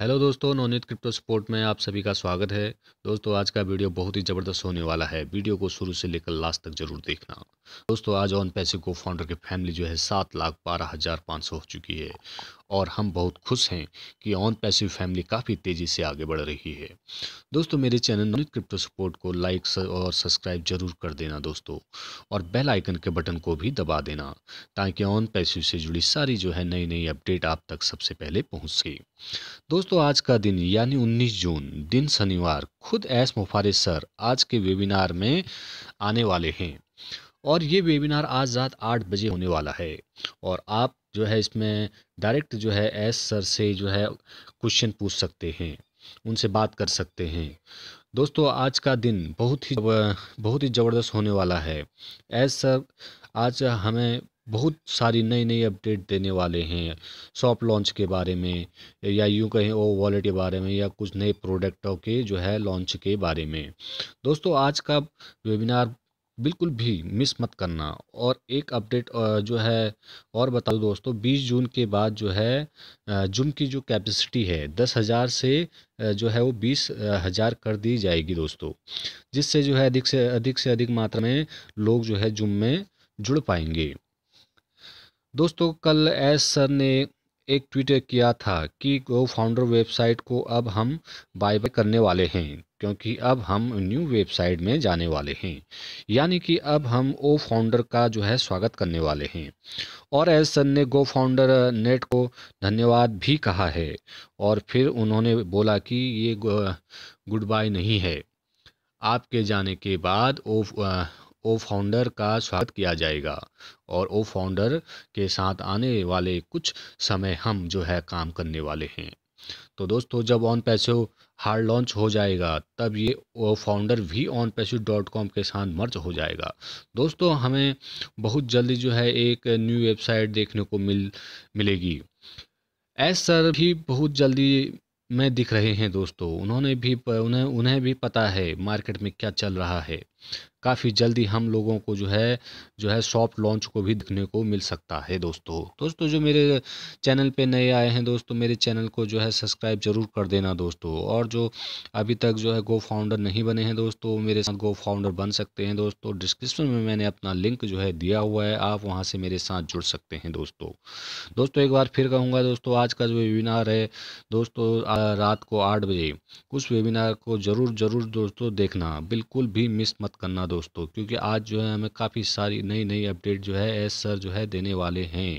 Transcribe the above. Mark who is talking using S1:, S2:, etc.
S1: hello दोस्तों Navneet crypto support में आप सभी का स्वागत है दोस्तों आज का वीडियो बहुत ही ज़बरदस्त होने वाला है वीडियो को शुरू से लेकर लास्ट तक जरूर देखना दोस्तों आज ऑन पैसे को फाउंडर के फैमिली जो है सात लाख बारह हज़ार पाँच सौ हो चुकी है और हम बहुत खुश हैं कि ऑन पैसिव फैमिली काफ़ी तेज़ी से आगे बढ़ रही है दोस्तों मेरे चैनल नॉलेज क्रिप्टो सपोर्ट को लाइक और सब्सक्राइब जरूर कर देना दोस्तों और बेल आइकन के बटन को भी दबा देना ताकि ऑन पैसिव से जुड़ी सारी जो है नई नई अपडेट आप तक सबसे पहले पहुँच सके दोस्तों आज का दिन यानी उन्नीस जून दिन शनिवार खुद एस मुफारे सर आज के वेबिनार में आने वाले हैं और ये वेबिनार आज रात आठ बजे होने वाला है और आप जो है इसमें डायरेक्ट जो है एस सर से जो है क्वेश्चन पूछ सकते हैं उनसे बात कर सकते हैं दोस्तों आज का दिन बहुत ही बहुत ही ज़बरदस्त होने वाला है एस सर आज हमें बहुत सारी नई नई अपडेट देने वाले हैं शॉप लॉन्च के बारे में या यूँ कहें ओ वॉलेट के बारे में या कुछ नए प्रोडक्टों के जो है लॉन्च के बारे में दोस्तों आज का वेबिनार बिल्कुल भी मिस मत करना और एक अपडेट जो है और बता दूँ दोस्तों 20 जून के बाद जो है जुम की जो कैपेसिटी है दस हज़ार से जो है वो बीस हज़ार कर दी जाएगी दोस्तों जिससे जो है अधिक से अधिक से अधिक मात्रा में लोग जो है जुम में जुड़ पाएंगे दोस्तों कल एस सर ने एक ट्वीट किया था कि गो फाउंडर वेबसाइट को अब हम बाय बाय करने वाले हैं क्योंकि अब हम न्यू वेबसाइट में जाने वाले हैं यानी कि अब हम ओ फाउंडर का जो है स्वागत करने वाले हैं और एस सन ने गो फाउंडर नेट को धन्यवाद भी कहा है और फिर उन्होंने बोला कि ये गुड बाय नहीं है आपके जाने के बाद ओ ओ फाउंडर का स्वागत किया जाएगा और ओ फाउंडर के साथ आने वाले कुछ समय हम जो है काम करने वाले हैं तो दोस्तों जब ऑन पैसो हार्ड लॉन्च हो जाएगा तब ये ओ फाउंडर भी ऑन पैसो डॉट कॉम के साथ मर्ज हो जाएगा दोस्तों हमें बहुत जल्दी जो है एक न्यू वेबसाइट देखने को मिल मिलेगी एस सर भी बहुत जल्दी में दिख रहे हैं दोस्तों उन्होंने भी उन्हें उन्हें भी पता है मार्केट में क्या चल रहा है काफ़ी जल्दी हम लोगों को जो है जो है सॉफ्ट लॉन्च को भी देखने को मिल सकता है दोस्तों दोस्तों जो मेरे चैनल पे नए आए हैं दोस्तों मेरे चैनल को जो है सब्सक्राइब ज़रूर कर देना दोस्तों और जो अभी तक जो है गो फाउंडर नहीं बने हैं दोस्तों मेरे साथ गो फाउंडर बन सकते हैं दोस्तों डिस्क्रिप्शन में मैंने अपना लिंक जो है दिया हुआ है आप वहाँ से मेरे साथ जुड़ सकते हैं दोस्तों दोस्तों एक बार फिर कहूँगा दोस्तों आज का जो वेबिनार है दोस्तों रात को आठ बजे उस वेबिनार को ज़रूर ज़रूर दोस्तों देखना बिल्कुल भी मिस मत करना दोस्तों क्योंकि आज जो है हमें काफ़ी सारी नई नई अपडेट जो है एस सर जो है देने वाले हैं